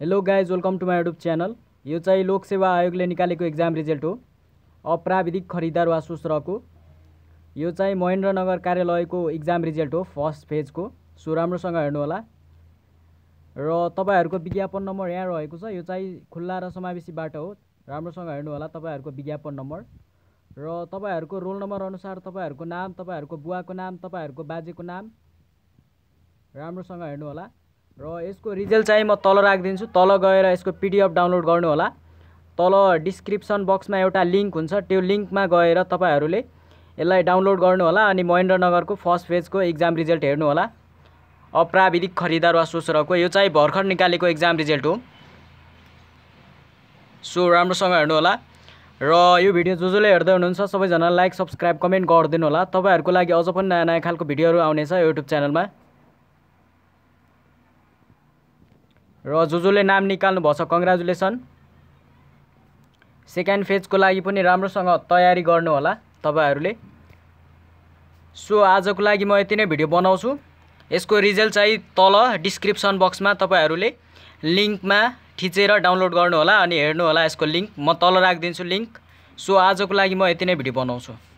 hello guys welcome to my YouTube channel यो चाहिँ लोकसेवा आयोगले निकालेको एक्जाम रिजल्ट हो अप्राविधिक खरिदार वा शुश्रको यो चाहिँ महेन्द्रनगर कार्यालयको इक्जाम रिजल्ट हो फर्स्ट फेजको सो राम्रोसँग हेर्नुहोला र तपाईँहरूको विज्ञापन नम्बर यहाँ रहेको छ यो चाहिँ खुल्ला र समावेशीबाट हो राम्रोसँग हेर्नुहोला तपाईँहरूको विज्ञापन नम्बर र तपाईँहरूको रोल नम्बर अनुसार तपाईँहरूको नाम तपाईँहरूको बुवाको नाम तपाईँहरूको बाजेको नाम राम्रोसँग हेर्नुहोला र यसको रिजल्ट चाहिँ म तल राखिदिन्छु तल गएर यसको पिडिएफ डाउनलोड गर्नुहोला तल डिस्क्रिप्सन बक्समा एउटा लिङ्क हुन्छ त्यो लिङ्कमा गएर तपाईँहरूले यसलाई डाउनलोड गर्नुहोला अनि महेन्द्रनगरको फर्स्ट फेजको इक्जाम रिजल्ट हेर्नुहोला अप्राविधिक खरिदार वा सोसरको यो चाहिँ भर्खर निकालेको इक्जाम रिजल्ट हो सो राम्रोसँग हेर्नुहोला र यो भिडियो जो जसले हेर्दै हुनुहुन्छ सबैजना लाइक सब्सक्राइब कमेन्ट गरिदिनु होला तपाईँहरूको लागि अझ पनि नयाँ नयाँ खालको भिडियोहरू आउनेछ युट्युब च्यानलमा र जो जसले नाम भएको छ कङ्ग्रेचुलेसन सेकेन्ड फेजको लागि पनि राम्रोसँग तयारी गर्नुहोला तपाईँहरूले सो आजको लागि म यति नै भिडियो बनाउँछु यसको रिजल्ट चाहिँ तल डिस्क्रिप्सन बक्समा तपाईँहरूले लिङ्कमा थिचेर डाउनलोड गर्नुहोला अनि हेर्नुहोला यसको लिङ्क म तल राखिदिन्छु लिङ्क सो आजको लागि म यति नै भिडियो बनाउँछु